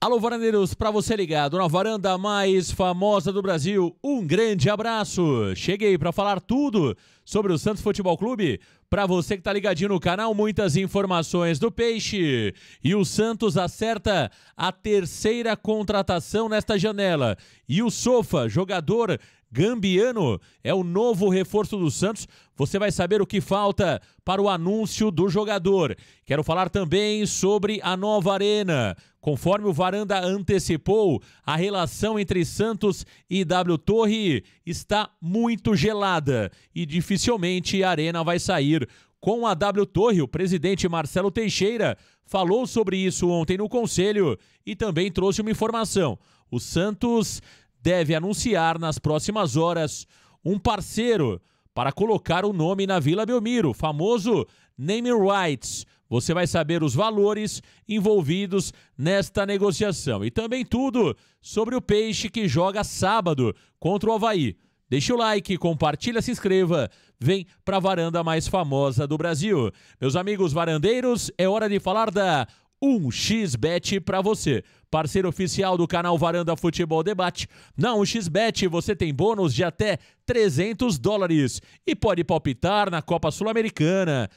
Alô, varandeiros, para você ligado na varanda mais famosa do Brasil, um grande abraço. Cheguei para falar tudo sobre o Santos Futebol Clube. Para você que está ligadinho no canal, muitas informações do Peixe. E o Santos acerta a terceira contratação nesta janela. E o Sofa, jogador Gambiano é o novo reforço do Santos. Você vai saber o que falta para o anúncio do jogador. Quero falar também sobre a nova arena. Conforme o Varanda antecipou, a relação entre Santos e W Torre está muito gelada e dificilmente a arena vai sair com a W Torre. O presidente Marcelo Teixeira falou sobre isso ontem no conselho e também trouxe uma informação. O Santos deve anunciar nas próximas horas um parceiro para colocar o nome na Vila Belmiro, famoso Name Rights. Você vai saber os valores envolvidos nesta negociação e também tudo sobre o peixe que joga sábado contra o Havaí. Deixe o like, compartilha, se inscreva. Vem para a varanda mais famosa do Brasil. Meus amigos varandeiros, é hora de falar da um xbet para você. Parceiro oficial do canal Varanda Futebol Debate. Na 1xBet você tem bônus de até 300 dólares e pode palpitar na Copa Sul-Americana,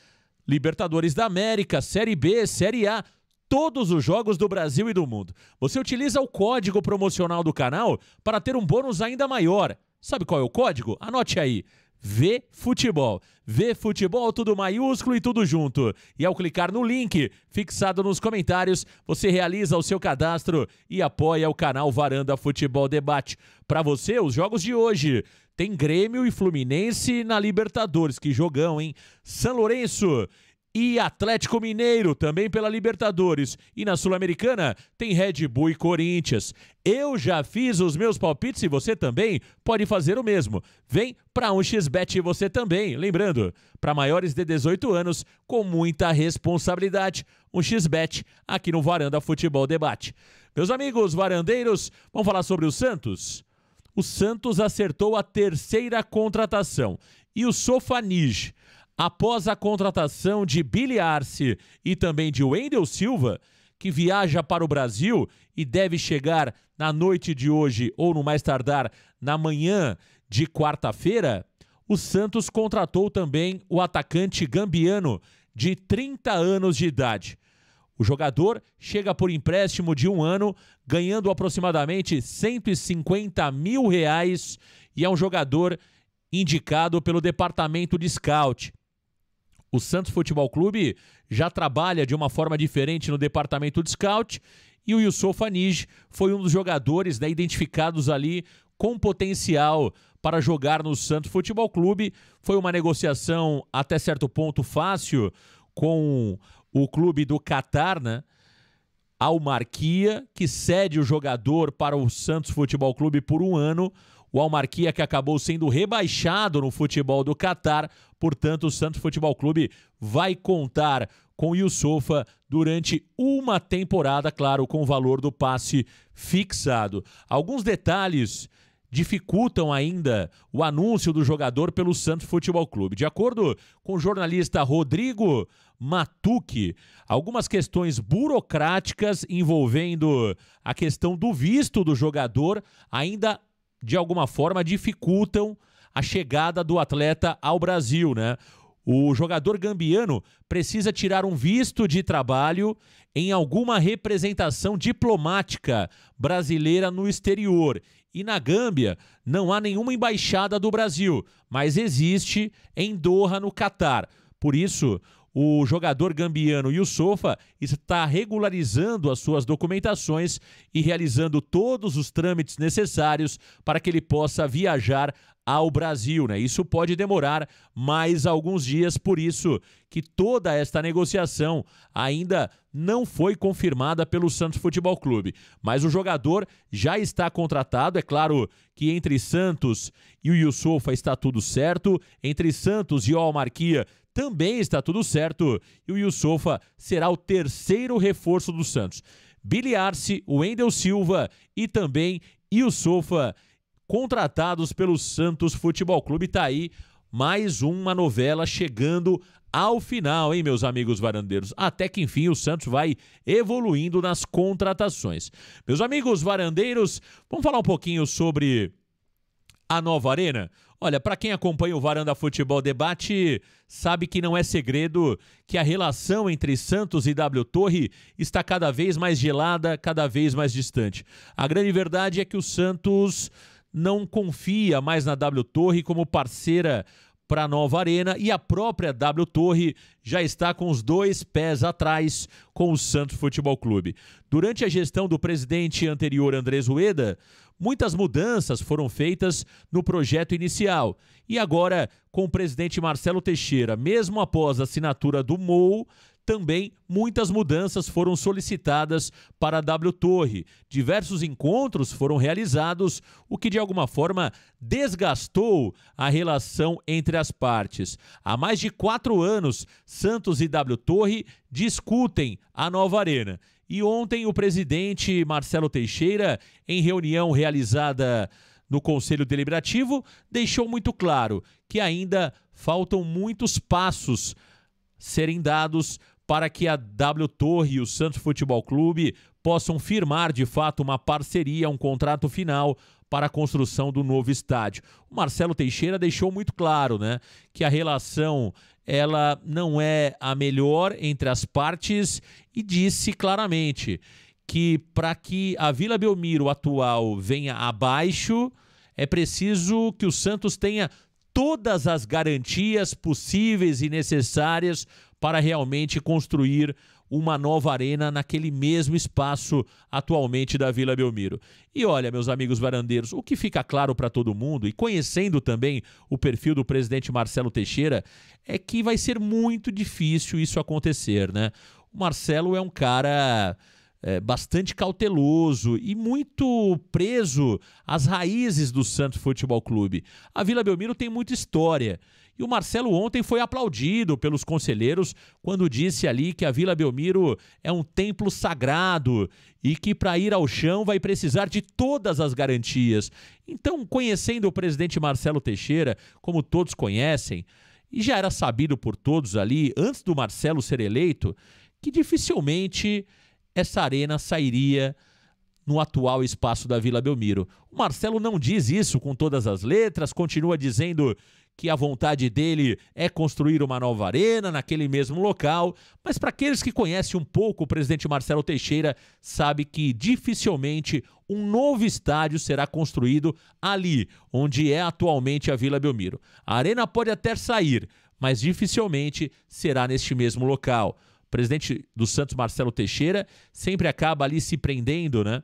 Libertadores da América, Série B, Série A, todos os jogos do Brasil e do mundo. Você utiliza o código promocional do canal para ter um bônus ainda maior. Sabe qual é o código? Anote aí: Vê Futebol. Vê Futebol, tudo maiúsculo e tudo junto. E ao clicar no link fixado nos comentários, você realiza o seu cadastro e apoia o canal Varanda Futebol Debate. Para você, os jogos de hoje. Tem Grêmio e Fluminense na Libertadores. Que jogão, hein? São Lourenço e Atlético Mineiro, também pela Libertadores. E na Sul-Americana tem Red Bull e Corinthians. Eu já fiz os meus palpites e você também pode fazer o mesmo. Vem para um XBET você também. Lembrando, para maiores de 18 anos, com muita responsabilidade, um XBET aqui no Varanda Futebol Debate. Meus amigos varandeiros, vamos falar sobre o Santos? O Santos acertou a terceira contratação e o Sofanige após a contratação de Billy Arce e também de Wendel Silva, que viaja para o Brasil e deve chegar na noite de hoje ou no mais tardar na manhã de quarta-feira, o Santos contratou também o atacante gambiano de 30 anos de idade. O jogador chega por empréstimo de um ano, ganhando aproximadamente 150 mil reais e é um jogador indicado pelo departamento de scout. O Santos Futebol Clube já trabalha de uma forma diferente no departamento de scout e o Yusuf Anij foi um dos jogadores né, identificados ali com potencial para jogar no Santos Futebol Clube. Foi uma negociação até certo ponto fácil com o clube do Catar, né? A Almarquia, que cede o jogador para o Santos Futebol Clube por um ano o Almarquia que acabou sendo rebaixado no futebol do Catar. Portanto, o Santos Futebol Clube vai contar com Yusufa durante uma temporada, claro, com o valor do passe fixado. Alguns detalhes dificultam ainda o anúncio do jogador pelo Santos Futebol Clube. De acordo com o jornalista Rodrigo Matuque, algumas questões burocráticas envolvendo a questão do visto do jogador ainda de alguma forma, dificultam a chegada do atleta ao Brasil, né? O jogador gambiano precisa tirar um visto de trabalho em alguma representação diplomática brasileira no exterior. E na Gâmbia não há nenhuma embaixada do Brasil, mas existe em Doha, no Catar. Por isso, o jogador gambiano Yusufa está regularizando as suas documentações e realizando todos os trâmites necessários para que ele possa viajar ao Brasil. Né? Isso pode demorar mais alguns dias, por isso que toda esta negociação ainda não foi confirmada pelo Santos Futebol Clube. Mas o jogador já está contratado. É claro que entre Santos e o Yusufa está tudo certo, entre Santos e o Almarquia também está tudo certo e o Yusofa será o terceiro reforço do Santos. Billy Arce, Wendel Silva e também Yusofa contratados pelo Santos Futebol Clube. está aí mais uma novela chegando ao final, hein, meus amigos varandeiros? Até que enfim o Santos vai evoluindo nas contratações. Meus amigos varandeiros, vamos falar um pouquinho sobre a nova arena? Olha, para quem acompanha o Varanda Futebol Debate, sabe que não é segredo que a relação entre Santos e W Torre está cada vez mais gelada, cada vez mais distante. A grande verdade é que o Santos não confia mais na W Torre como parceira para a nova arena e a própria W Torre já está com os dois pés atrás com o Santos Futebol Clube. Durante a gestão do presidente anterior Andrés Rueda, muitas mudanças foram feitas no projeto inicial. E agora, com o presidente Marcelo Teixeira, mesmo após a assinatura do MOU, também muitas mudanças foram solicitadas para a W Torre. Diversos encontros foram realizados, o que de alguma forma desgastou a relação entre as partes. Há mais de quatro anos, Santos e W Torre discutem a nova arena. E ontem o presidente Marcelo Teixeira, em reunião realizada no Conselho Deliberativo, deixou muito claro que ainda faltam muitos passos serem dados para que a W Torre e o Santos Futebol Clube possam firmar de fato uma parceria, um contrato final para a construção do novo estádio. O Marcelo Teixeira deixou muito claro, né, que a relação ela não é a melhor entre as partes e disse claramente que para que a Vila Belmiro atual venha abaixo, é preciso que o Santos tenha todas as garantias possíveis e necessárias para realmente construir uma nova arena naquele mesmo espaço atualmente da Vila Belmiro. E olha, meus amigos varandeiros, o que fica claro para todo mundo, e conhecendo também o perfil do presidente Marcelo Teixeira, é que vai ser muito difícil isso acontecer, né? O Marcelo é um cara. É, bastante cauteloso e muito preso às raízes do Santos Futebol Clube. A Vila Belmiro tem muita história e o Marcelo ontem foi aplaudido pelos conselheiros quando disse ali que a Vila Belmiro é um templo sagrado e que para ir ao chão vai precisar de todas as garantias. Então, conhecendo o presidente Marcelo Teixeira, como todos conhecem, e já era sabido por todos ali, antes do Marcelo ser eleito, que dificilmente essa arena sairia no atual espaço da Vila Belmiro. O Marcelo não diz isso com todas as letras, continua dizendo que a vontade dele é construir uma nova arena naquele mesmo local, mas para aqueles que conhecem um pouco o presidente Marcelo Teixeira, sabe que dificilmente um novo estádio será construído ali, onde é atualmente a Vila Belmiro. A arena pode até sair, mas dificilmente será neste mesmo local. O presidente do Santos, Marcelo Teixeira, sempre acaba ali se prendendo, né?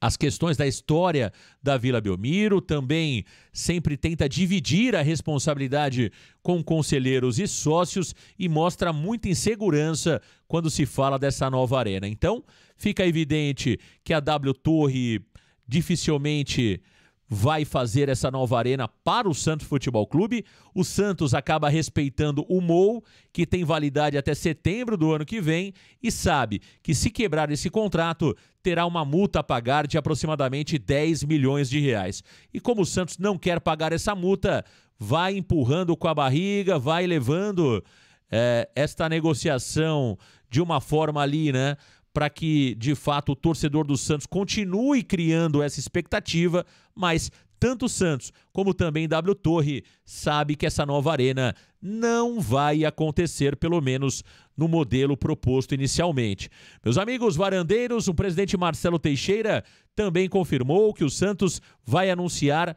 as questões da história da Vila Belmiro, também sempre tenta dividir a responsabilidade com conselheiros e sócios e mostra muita insegurança quando se fala dessa nova arena. Então, fica evidente que a W Torre dificilmente vai fazer essa nova arena para o Santos Futebol Clube. O Santos acaba respeitando o MOU, que tem validade até setembro do ano que vem, e sabe que se quebrar esse contrato, terá uma multa a pagar de aproximadamente 10 milhões de reais. E como o Santos não quer pagar essa multa, vai empurrando com a barriga, vai levando é, esta negociação de uma forma ali, né? para que, de fato, o torcedor do Santos continue criando essa expectativa, mas tanto o Santos como também W Torre sabe que essa nova arena não vai acontecer, pelo menos no modelo proposto inicialmente. Meus amigos varandeiros, o presidente Marcelo Teixeira também confirmou que o Santos vai anunciar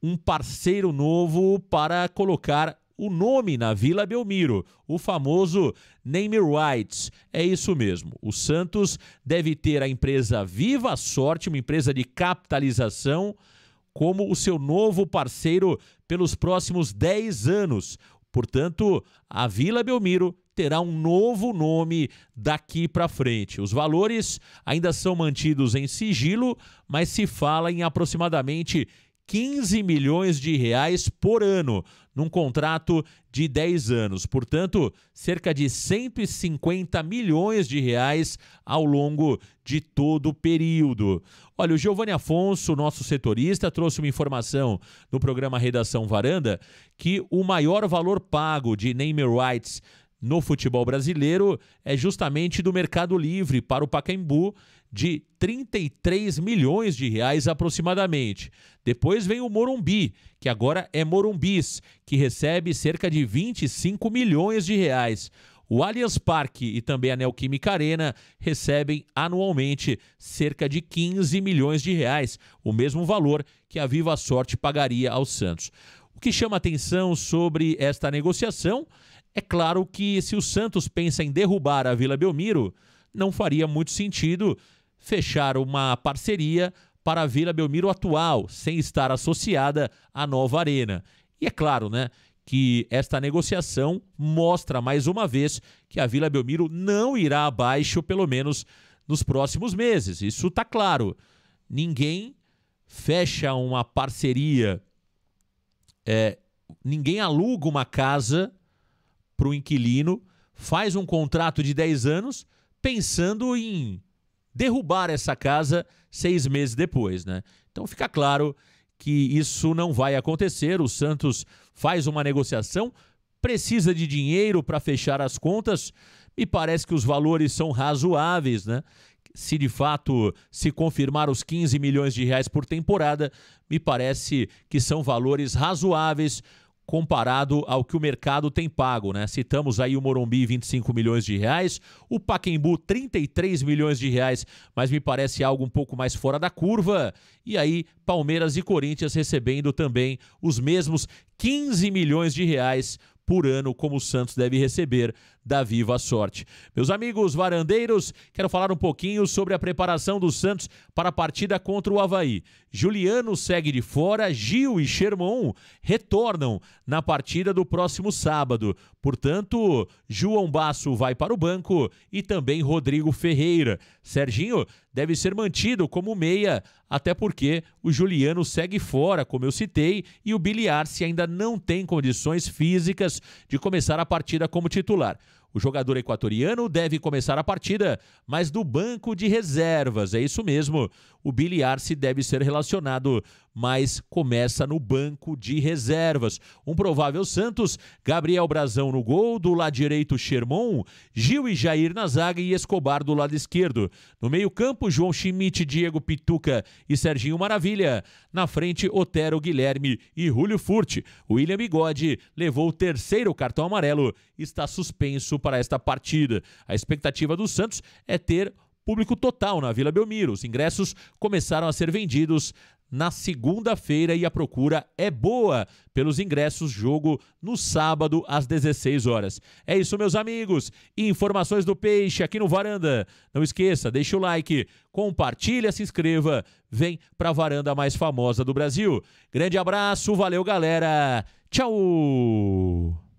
um parceiro novo para colocar o nome na Vila Belmiro, o famoso name rights. É isso mesmo. O Santos deve ter a empresa Viva Sorte, uma empresa de capitalização, como o seu novo parceiro pelos próximos 10 anos. Portanto, a Vila Belmiro terá um novo nome daqui para frente. Os valores ainda são mantidos em sigilo, mas se fala em aproximadamente 15 milhões de reais por ano num contrato de 10 anos. Portanto, cerca de 150 milhões de reais ao longo de todo o período. Olha, o Giovanni Afonso, nosso setorista, trouxe uma informação no programa Redação Varanda que o maior valor pago de name rights no futebol brasileiro é justamente do Mercado Livre para o Pacaembu, de 33 milhões de reais aproximadamente. Depois vem o Morumbi, que agora é Morumbis, que recebe cerca de 25 milhões de reais. O Allianz Parque e também a Neoquímica Arena recebem anualmente cerca de 15 milhões de reais, o mesmo valor que a Viva Sorte pagaria ao Santos. O que chama atenção sobre esta negociação é claro que se o Santos pensa em derrubar a Vila Belmiro, não faria muito sentido fechar uma parceria para a Vila Belmiro atual, sem estar associada à nova arena. E é claro, né, que esta negociação mostra mais uma vez que a Vila Belmiro não irá abaixo, pelo menos nos próximos meses. Isso está claro. Ninguém fecha uma parceria, é, ninguém aluga uma casa para o inquilino, faz um contrato de 10 anos pensando em derrubar essa casa seis meses depois, né? Então fica claro que isso não vai acontecer. O Santos faz uma negociação, precisa de dinheiro para fechar as contas. Me parece que os valores são razoáveis, né? Se de fato se confirmar os 15 milhões de reais por temporada, me parece que são valores razoáveis comparado ao que o mercado tem pago, né? Citamos aí o Morumbi 25 milhões de reais, o Paquembu 33 milhões de reais, mas me parece algo um pouco mais fora da curva. E aí Palmeiras e Corinthians recebendo também os mesmos 15 milhões de reais por ano como o Santos deve receber da Viva Sorte. Meus amigos varandeiros, quero falar um pouquinho sobre a preparação do Santos para a partida contra o Havaí. Juliano segue de fora, Gil e Sherman retornam na partida do próximo sábado. Portanto, João Basso vai para o banco e também Rodrigo Ferreira. Serginho deve ser mantido como meia, até porque o Juliano segue fora, como eu citei, e o Biliarce ainda não tem condições físicas de começar a partida como titular. O jogador equatoriano deve começar a partida, mas do banco de reservas. É isso mesmo. O Biliar se deve ser relacionado mas começa no banco de reservas. Um provável Santos, Gabriel Brazão no gol, do lado direito Sherman, Gil e Jair na zaga e Escobar do lado esquerdo. No meio-campo, João Schmidt, Diego Pituca e Serginho Maravilha. Na frente, Otero Guilherme e Julio Furt. William Bigode levou o terceiro cartão amarelo e está suspenso para esta partida. A expectativa do Santos é ter público total na Vila Belmiro. Os ingressos começaram a ser vendidos na segunda-feira e a procura é boa pelos ingressos jogo no sábado às 16 horas. É isso, meus amigos. Informações do Peixe aqui no Varanda. Não esqueça, deixa o like, compartilha, se inscreva. Vem para a varanda mais famosa do Brasil. Grande abraço, valeu, galera. Tchau.